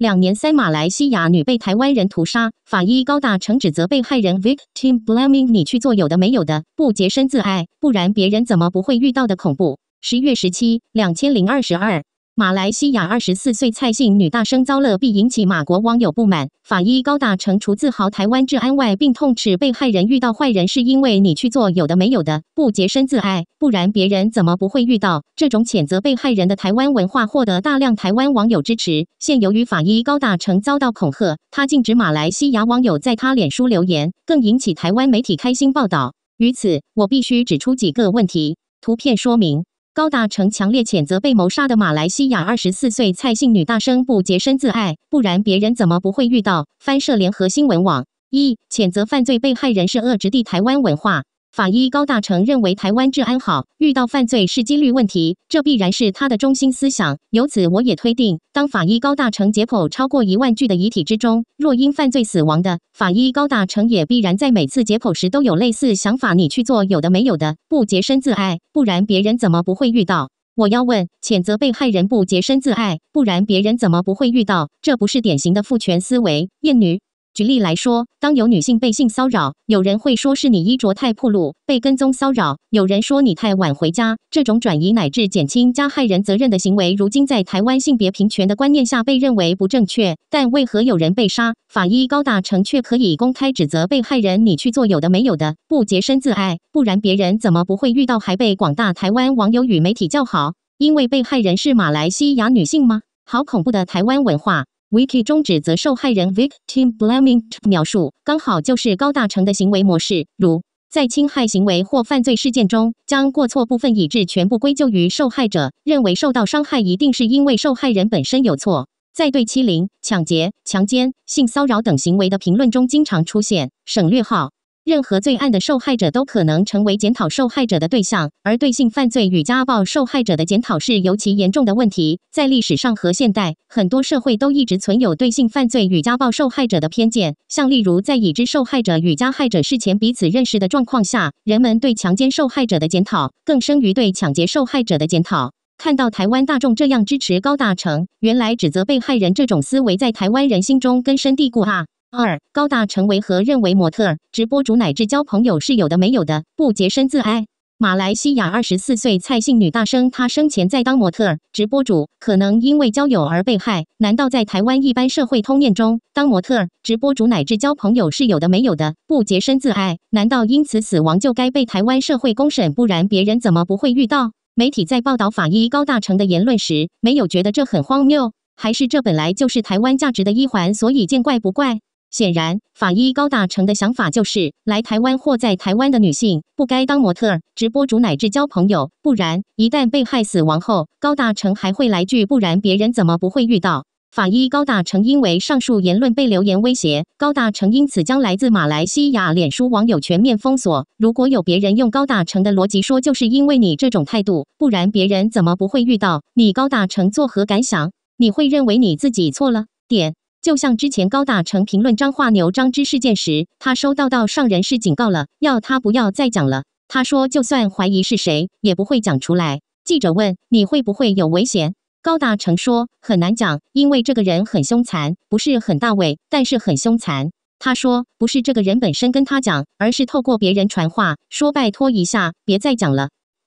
两年，三马来西亚女被台湾人屠杀，法医高大成指责被害人 victim blaming，你去做有的没有的，不洁身自爱，不然别人怎么不会遇到的恐怖。十月十七，两千零二十二。马来西亚二十四岁蔡姓女大声生遭勒毙，引起马国网友不满。法医高大成除自豪台湾治安外，并痛斥被害人遇到坏人是因为你去做有的没有的，不洁身自爱，不然别人怎么不会遇到？这种谴责被害人的台湾文化获得大量台湾网友支持。现由于法医高大成遭到恐吓，他禁止马来西亚网友在他脸书留言，更引起台湾媒体开心报道。于此，我必须指出几个问题。图片说明。高大成强烈谴责被谋杀的马来西亚二十四岁蔡姓女大生不洁身自爱，不然别人怎么不会遇到？翻社联合新闻网一，谴责犯罪被害人是恶植地台湾文化。法医高大成认为台湾治安好，遇到犯罪是几率问题，这必然是他的中心思想。由此，我也推定，当法医高大成解剖超过一万具的遗体之中，若因犯罪死亡的，法医高大成也必然在每次解剖时都有类似想法。你去做，有的没有的，不洁身自爱，不然别人怎么不会遇到？我要问，谴责被害人不洁身自爱，不然别人怎么不会遇到？这不是典型的父权思维，厌女。举例来说，当有女性被性骚扰，有人会说是你衣着太暴露被跟踪骚扰，有人说你太晚回家。这种转移乃至减轻加害人责任的行为，如今在台湾性别平权的观念下被认为不正确。但为何有人被杀，法医高大成却可以公开指责被害人？你去做有的没有的，不洁身自爱，不然别人怎么不会遇到？还被广大台湾网友与媒体叫好，因为被害人是马来西亚女性吗？好恐怖的台湾文化！Wiki 中指责受害人 victim blaming 描述，刚好就是高大成的行为模式，如在侵害行为或犯罪事件中，将过错部分以致全部归咎于受害者，认为受到伤害一定是因为受害人本身有错，在对欺凌、抢劫、强奸、性骚扰等行为的评论中经常出现省略号。任何罪案的受害者都可能成为检讨受害者的对象，而对性犯罪与家暴受害者的检讨是尤其严重的问题。在历史上和现代，很多社会都一直存有对性犯罪与家暴受害者的偏见，像例如在已知受害者与加害者事前彼此认识的状况下，人们对强奸受害者的检讨更生于对抢劫受害者的检讨。看到台湾大众这样支持高大成，原来指责被害人这种思维在台湾人心中根深蒂固啊！二高大成为何认为模特、直播主乃至交朋友是有的没有的不洁身自爱？马来西亚二十四岁蔡姓女大生，她生前在当模特、直播主，可能因为交友而被害。难道在台湾一般社会通念中，当模特、直播主乃至交朋友是有的没有的不洁身自爱？难道因此死亡就该被台湾社会公审？不然别人怎么不会遇到？媒体在报道法医高大成的言论时，没有觉得这很荒谬，还是这本来就是台湾价值的一环，所以见怪不怪？显然，法医高大成的想法就是，来台湾或在台湾的女性不该当模特、直播主乃至交朋友，不然一旦被害死亡后，高大成还会来句“不然别人怎么不会遇到”。法医高大成因为上述言论被留言威胁，高大成因此将来自马来西亚脸书网友全面封锁。如果有别人用高大成的逻辑说，就是因为你这种态度，不然别人怎么不会遇到你？高大成作何感想？你会认为你自己错了点？就像之前高大成评论张化牛张芝事件时，他收到到上人士警告了，要他不要再讲了。他说，就算怀疑是谁，也不会讲出来。记者问：“你会不会有危险？”高大成说：“很难讲，因为这个人很凶残，不是很大胃，但是很凶残。”他说：“不是这个人本身跟他讲，而是透过别人传话，说拜托一下，别再讲了。”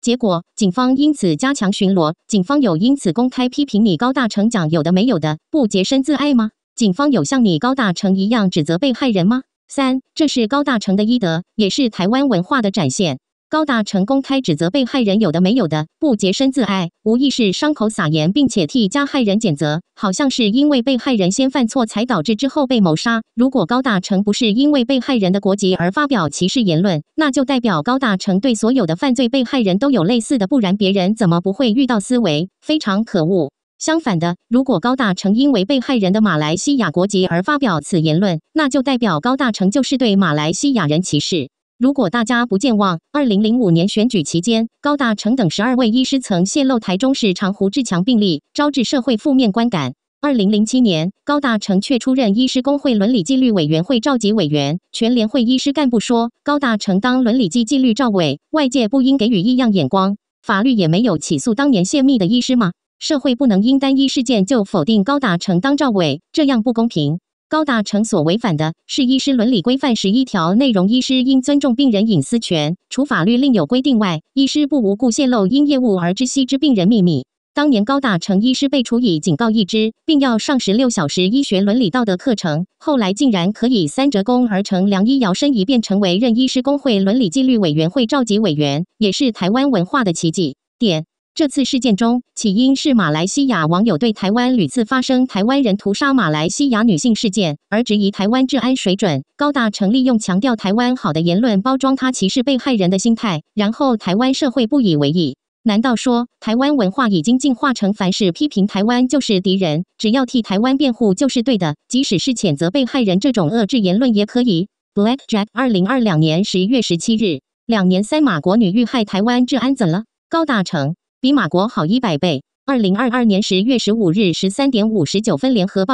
结果警方因此加强巡逻。警方有因此公开批评你高大成讲有的没有的，不洁身自爱吗？警方有像你高大成一样指责被害人吗？三，这是高大成的医德，也是台湾文化的展现。高大成公开指责被害人，有的没有的，不洁身自爱，无意识伤口撒盐，并且替加害人检责，好像是因为被害人先犯错才导致之后被谋杀。如果高大成不是因为被害人的国籍而发表歧视言论，那就代表高大成对所有的犯罪被害人都有类似的，不然别人怎么不会遇到思维非常可恶。相反的，如果高大成因为被害人的马来西亚国籍而发表此言论，那就代表高大成就是对马来西亚人歧视。如果大家不健忘，二零零五年选举期间，高大成等十二位医师曾泄露台中市长胡志强病例，招致社会负面观感。二零零七年，高大成却出任医师工会伦理纪律委员会召集委员，全联会医师干部说，高大成当伦理纪纪律赵委，外界不应给予异样眼光。法律也没有起诉当年泄密的医师吗？社会不能因单一事件就否定高大成当赵伟，这样不公平。高大成所违反的是医师伦理规范十一条内容：医师应尊重病人隐私权，除法律另有规定外，医师不无故泄露因业务而知悉之病人秘密。当年高大成医师被处以警告一支，并要上十六小时医学伦理道德课程。后来竟然可以三折工而成良医，摇身一变成为任医师工会伦理纪律委员会召集委员，也是台湾文化的奇迹。点。这次事件中，起因是马来西亚网友对台湾屡次发生台湾人屠杀马来西亚女性事件而质疑台湾治安水准。高大成利用强调台湾好的言论包装他歧视被害人的心态，然后台湾社会不以为意。难道说台湾文化已经进化成凡事批评台湾就是敌人，只要替台湾辩护就是对的？即使是谴责被害人这种恶质言论也可以。Black Jack 二零二两年十月十七日，两年三马国女遇害，台湾治安怎了？高大成。比马国好一百倍。二零二二年十月十五日十三点五十九分，联合报。